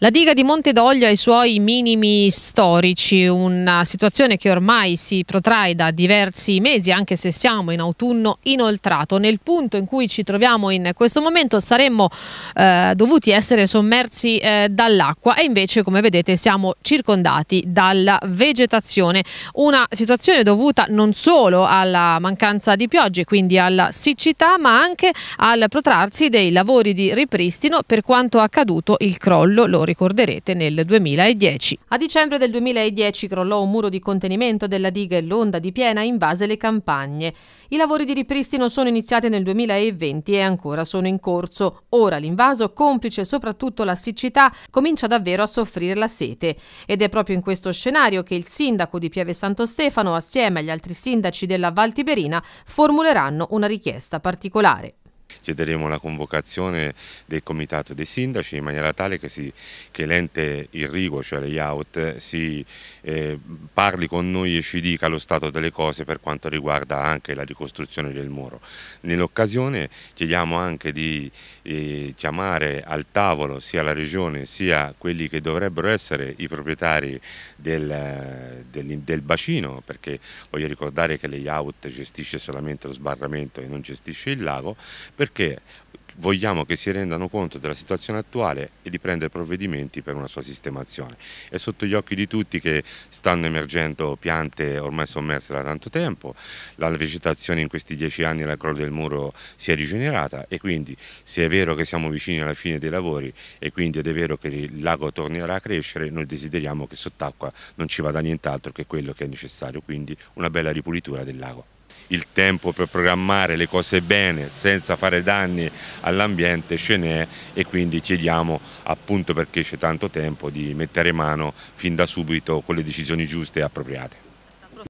La diga di Monte d'Oglio ha i suoi minimi storici, una situazione che ormai si protrae da diversi mesi, anche se siamo in autunno inoltrato. Nel punto in cui ci troviamo in questo momento saremmo eh, dovuti essere sommersi eh, dall'acqua e invece, come vedete, siamo circondati dalla vegetazione. Una situazione dovuta non solo alla mancanza di piogge, quindi alla siccità, ma anche al protrarsi dei lavori di ripristino per quanto accaduto il crollo loro ricorderete, nel 2010. A dicembre del 2010 crollò un muro di contenimento della diga e l'onda di piena invase le campagne. I lavori di ripristino sono iniziati nel 2020 e ancora sono in corso. Ora l'invaso, complice soprattutto la siccità, comincia davvero a soffrire la sete. Ed è proprio in questo scenario che il sindaco di Pieve Santo Stefano, assieme agli altri sindaci della Val Tiberina, formuleranno una richiesta particolare. Chiederemo la convocazione del comitato dei sindaci in maniera tale che, si, che l'ente irrigo, cioè layout, si eh, parli con noi e ci dica lo stato delle cose per quanto riguarda anche la ricostruzione del muro. Nell'occasione chiediamo anche di eh, chiamare al tavolo sia la regione sia quelli che dovrebbero essere i proprietari del, del, del bacino, perché voglio ricordare che layout gestisce solamente lo sbarramento e non gestisce il lago, perché vogliamo che si rendano conto della situazione attuale e di prendere provvedimenti per una sua sistemazione. È sotto gli occhi di tutti che stanno emergendo piante ormai sommerse da tanto tempo, la vegetazione in questi dieci anni alla crolla del muro si è rigenerata e quindi se è vero che siamo vicini alla fine dei lavori e quindi ed è vero che il lago tornerà a crescere, noi desideriamo che sott'acqua non ci vada nient'altro che quello che è necessario, quindi una bella ripulitura del lago il tempo per programmare le cose bene senza fare danni all'ambiente ce n'è e quindi chiediamo appunto perché c'è tanto tempo di mettere mano fin da subito con le decisioni giuste e appropriate.